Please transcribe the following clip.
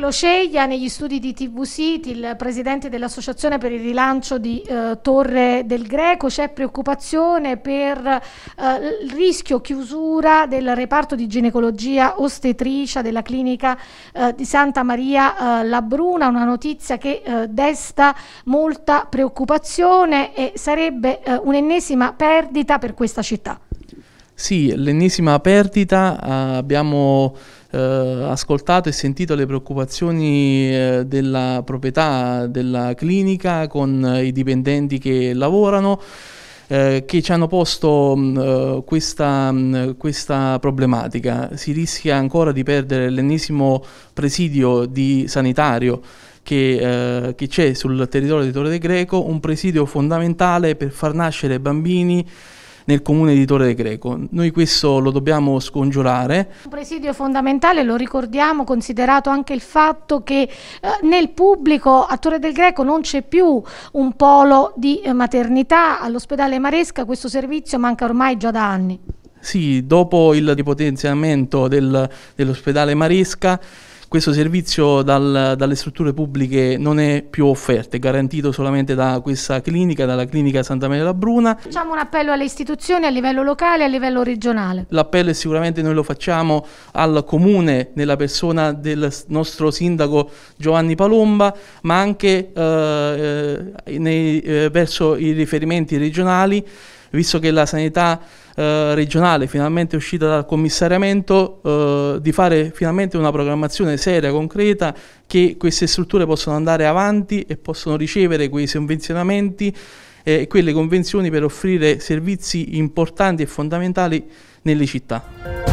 Carlo Ceglia negli studi di TV City, il presidente dell'Associazione per il rilancio di eh, Torre del Greco. C'è preoccupazione per eh, il rischio chiusura del reparto di ginecologia ostetricia della clinica eh, di Santa Maria eh, Labruna, una notizia che eh, desta molta preoccupazione e sarebbe eh, un'ennesima perdita per questa città. Sì, l'ennesima perdita, abbiamo eh, ascoltato e sentito le preoccupazioni eh, della proprietà della clinica con eh, i dipendenti che lavorano eh, che ci hanno posto mh, mm, eh, questa, mh, mm, questa, problematica. Si rischia ancora di perdere l'ennesimo presidio di sanitario eh, che c'è sul territorio di Torre del Greco, un presidio fondamentale per far nascere bambini nel comune di Torre Greco. Noi questo lo dobbiamo scongiurare. Un presidio fondamentale, lo ricordiamo, considerato anche il fatto che eh, nel pubblico a Torre del Greco non c'è più un polo di eh, maternità, all'ospedale Maresca questo servizio manca ormai già da anni. Sì, dopo il ripotenziamento del, dell'ospedale Maresca questo servizio dal, dalle strutture pubbliche non è più offerto, è garantito solamente da questa clinica, dalla clinica Santa Maria la Bruna. Facciamo un appello alle istituzioni a livello locale e a livello regionale. L'appello è sicuramente noi lo facciamo al comune nella persona del nostro sindaco Giovanni Palomba, ma anche eh, eh nei, eh, verso i riferimenti regionali visto che la sanità eh, regionale finalmente è uscita dal commissariamento, eh, di fare finalmente una programmazione seria, concreta, che queste strutture possano andare avanti e possono ricevere quei sovvenzionamenti e quelle convenzioni per offrire servizi importanti e fondamentali nelle città.